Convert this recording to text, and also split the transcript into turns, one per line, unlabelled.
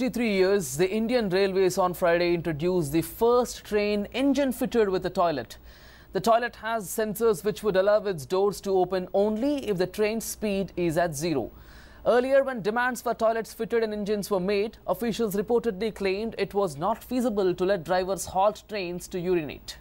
G3 years, the Indian Railways on Friday introduced the first train engine fitted with a toilet. The toilet has sensors which would allow its doors to open only if the train speed is at zero. Earlier, when demands for toilets fitted in engines were made, officials reportedly claimed it was not feasible to let drivers halt trains to urinate.